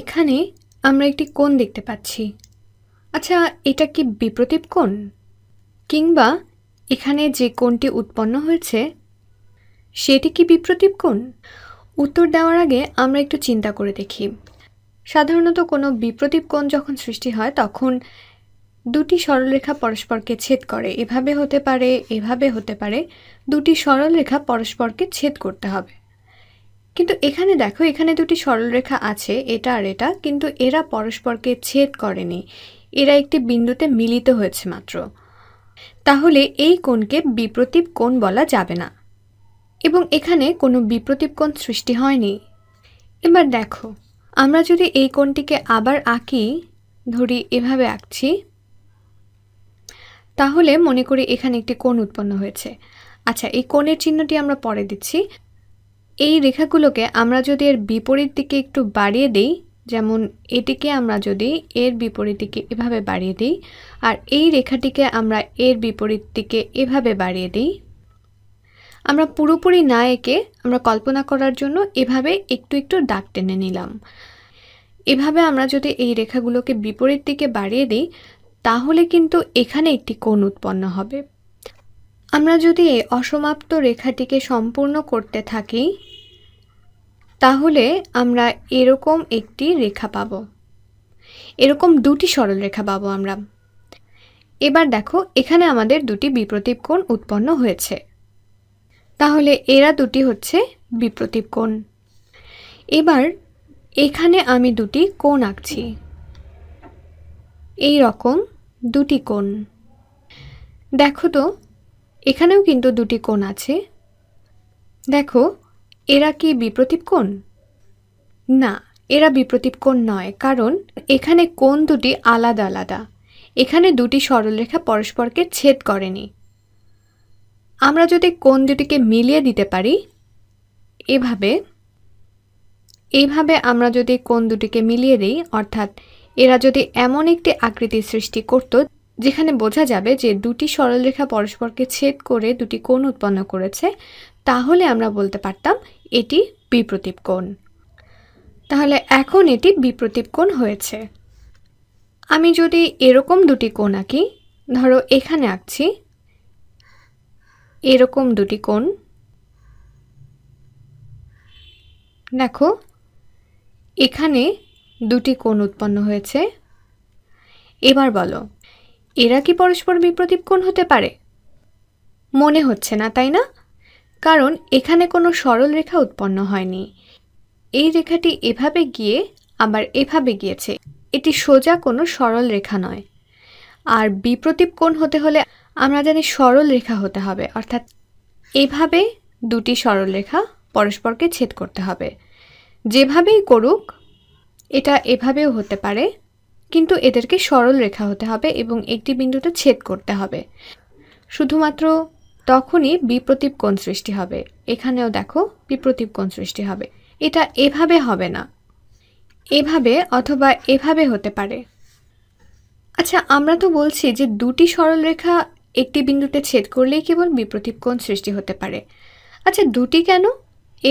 এখানে আমরা একটি কোণ দেখতে পাচ্ছি আচ্ছা এটা কি বিপ্রতীপ কোণ কিংবা এখানে যে কোণটি উৎপন্ন হয়েছে সেটি কি বিপ্রতীপ কোণ উত্তর দেওয়ার আগে আমরা একটু চিন্তা করে দেখি সাধারণত কোনো বিপ্রতীপ কোণ যখন সৃষ্টি হয় তখন দুটি সরলরেখা পরস্পরকে ছেদ করে এভাবে হতে পারে এভাবে হতে পারে দুটি সরলরেখা পরস্পরকে ছেদ করতে হবে কিন্তু এখানে দেখো এখানে দুটি সরলরেখা আছে এটা আর এটা কিন্তু এরা পরস্পরকে ছেদ করেনি এরা একটি বিন্দুতে মিলিত হয়েছে মাত্র তাহলে এই কোণকে বিপ্রতীপ কোণ বলা যাবে না এবং এখানে কোনো বিপ্রতীপ কোণ সৃষ্টি হয়নি এবার দেখো আমরা যদি এই কোণটিকে আবার আঁকি ধরি এভাবে আঁকছি তাহলে মনে করি এখানে একটি কোণ উৎপন্ন হয়েছে আচ্ছা এই কোণের চিহ্নটি আমরা পরে দিচ্ছি এই রেখাগুলোকে আমরা যদি এর বিপরীত দিকে একটু বাড়িয়ে দিই যেমন এটিকে আমরা যদি এর বিপরীত দিকে এভাবে বাড়িয়ে দিই আর এই রেখাটিকে আমরা এর বিপরীত দিকে এভাবে বাড়িয়ে দিই আমরা পুরোপুরি না এঁকে আমরা কল্পনা করার জন্য এভাবে একটু একটু ডাক টেনে নিলাম এভাবে আমরা যদি এই রেখাগুলোকে বিপরীত দিকে বাড়িয়ে দিই তাহলে কিন্তু এখানে একটি কোণ উৎপন্ন হবে আমরা যদি এই অসমাপ্ত রেখাটিকে সম্পূর্ণ করতে থাকি তাহলে আমরা এরকম একটি রেখা পাব এরকম দুটি সরল রেখা পাবো আমরা এবার দেখো এখানে আমাদের দুটি বিপ্রতীপ কোণ উৎপন্ন হয়েছে তাহলে এরা দুটি হচ্ছে বিপ্রতীপ কোণ এবার এখানে আমি দুটি কোণ আঁকছি এই রকম দুটি কোণ দেখো তো এখানেও কিন্তু দুটি কোণ আছে দেখো এরা কি বিপ্রতীপ কোণ না এরা বিপ্রতীপ কোণ নয় কারণ এখানে কোণ দুটি আলাদা আলাদা এখানে দুটি সরলরেখা পরস্পরকে ছেদ করেনি আমরা যদি কোণ দুটিকে মিলিয়ে দিতে পারি এভাবে এইভাবে আমরা যদি কোণ দুটিকে মিলিয়ে দিই অর্থাৎ এরা যদি এমন একটি আকৃতি সৃষ্টি করত যেখানে বোঝা যাবে যে দুটি সরলরেখা পরস্পরকে ছেদ করে দুটি কোণ উৎপন্ন করেছে তাহলে আমরা বলতে পারতাম এটি বিপ্রতীপ কোণ তাহলে এখন এটি বিপ্রতীপ কোণ হয়েছে আমি যদি এরকম দুটি কোণ আঁকি ধরো এখানে আঁকছি এরকম দুটি কোণ দেখো এখানে দুটি কোণ উৎপন্ন হয়েছে এবার বলো এরা কি পরস্পর বিপ্রতীপ কোণ হতে পারে মনে হচ্ছে না তাই না কারণ এখানে কোনো সরল রেখা উৎপন্ন হয়নি এই রেখাটি এভাবে গিয়ে আবার এভাবে গিয়েছে এটি সোজা কোনো সরল রেখা নয় আর বিপ্রতীপ কোণ হতে হলে আমরা জানি সরল রেখা হতে হবে অর্থাৎ এভাবে দুটি সরল রেখা পরস্পরকে ছেদ করতে হবে যেভাবেই করুক এটা এভাবেও হতে পারে কিন্তু এদেরকে সরল রেখা হতে হবে এবং একটি বিন্দুতে ছেদ করতে হবে শুধুমাত্র তখনই বিপ্রতীপ কোণ সৃষ্টি হবে এখানেও দেখো বিপ্রতীপ কোণ সৃষ্টি হবে এটা এভাবে হবে না এভাবে অথবা এভাবে হতে পারে আচ্ছা আমরা তো বলছি যে দুটি সরলরেখা একটি বিন্দুতে ছেদ করলেই কেবল বিপ্রতীপ কোণ সৃষ্টি হতে পারে আচ্ছা দুটি কেন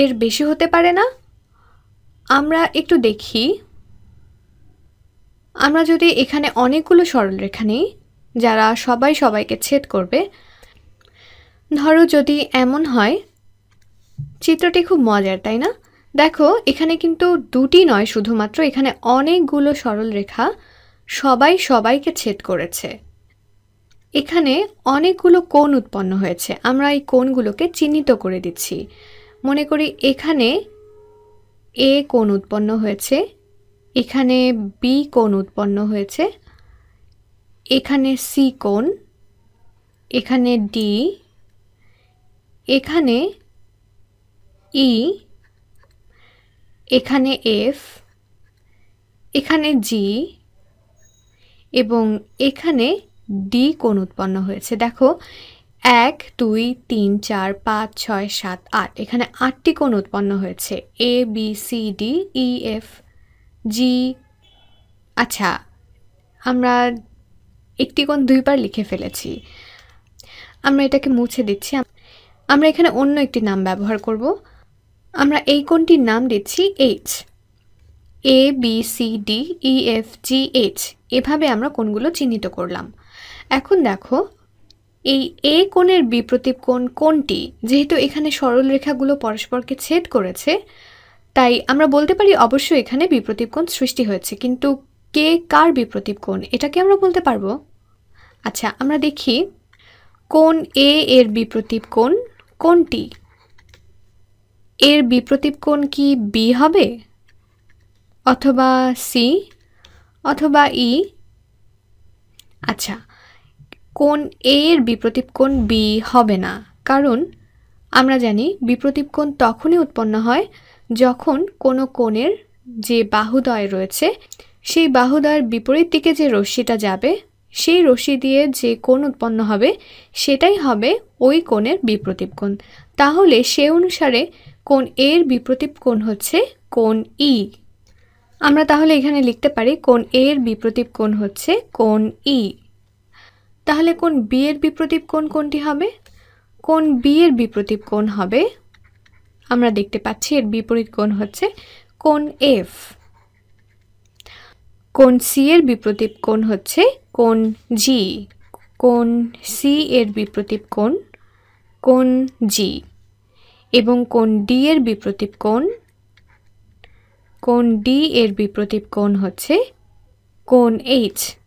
এর বেশি হতে পারে না আমরা একটু দেখি আমরা যদি এখানে অনেকগুলো সরলরেখা নিই যারা সবাই সবাইকে ছেদ করবে ধরো যদি এমন হয় চিত্রটি খুব মজার তাই না দেখো এখানে কিন্তু দুটি নয় শুধুমাত্র এখানে অনেকগুলো সরল রেখা সবাই সবাইকে ছেদ করেছে এখানে অনেকগুলো কোণ উৎপন্ন হয়েছে আমরা এই কোণগুলোকে চিহ্নিত করে দিচ্ছি মনে করি এখানে এ কোণ উৎপন্ন হয়েছে এখানে বি কোণ উৎপন্ন হয়েছে এখানে সি কোণ এখানে ডি এখানে ই এখানে এফ এখানে জি এবং এখানে ডি কোণ উৎপন্ন হয়েছে দেখো এক দুই তিন চার পাঁচ ছয় সাত আট এখানে আটটি কোণ উৎপন্ন হয়েছে A B C D E F G আচ্ছা আমরা একটি কোণ দুইবার লিখে ফেলেছি আমরা এটাকে মুছে দিচ্ছি আমরা এখানে অন্য একটি নাম ব্যবহার করব আমরা এই কোনটির নাম দিচ্ছি H A B C D E F G H এভাবে আমরা কোনগুলো চিহ্নিত করলাম এখন দেখো এই এ কোণের বিপ্রতীপ কোণ কোনটি যেহেতু এখানে সরল রেখাগুলো পরস্পরকে ছেদ করেছে তাই আমরা বলতে পারি অবশ্যই এখানে বিপ্রতীপ কোণ সৃষ্টি হয়েছে কিন্তু কে কার বিপ্রতীপ কোণ এটাকে আমরা বলতে পারবো আচ্ছা আমরা দেখি কোন এ এর বিপ্রতীপ কোণ কোনটি এর বিপ্রতীপ কোণ কি বি হবে অথবা সি অথবা ই e? আচ্ছা কোন এ এর বিপ্রতীপ কোণ বি হবে না কারণ আমরা জানি বিপ্রতীপ কোণ তখনই উৎপন্ন হয় যখন কোনো কোণের যে বাহুদয় রয়েছে সেই বাহুদয়ের বিপরীত দিকে যে রশ্মিটা যাবে সেই রশি দিয়ে যে কোণ উৎপন্ন হবে সেটাই হবে ওই কোণের বিপ্রতীপ কোণ তাহলে সে অনুসারে কোণ এর বিপ্রতীপ কোণ হচ্ছে কোণ ই e। আমরা তাহলে এখানে লিখতে পারি কোণ এর বিপ্রতীপ কোণ হচ্ছে কোণ ই e। তাহলে কোন বি এর বিপ্রতীপ কোণ কোনটি হবে কোন বি এর বিপ্রতীপ কোণ হবে আমরা দেখতে পাচ্ছি এর বিপরীত কোণ হচ্ছে কোন এফ কোন সি এর বিপ্রতীপ কোণ হচ্ছে কোন জি কোন সি এর বিপ্রতীপ কোন কোন জি এবং কোন ডি এর বিপ্রতীপ কোন কোন ডি এর বিপ্রতীপ কোন হচ্ছে কোন এইচ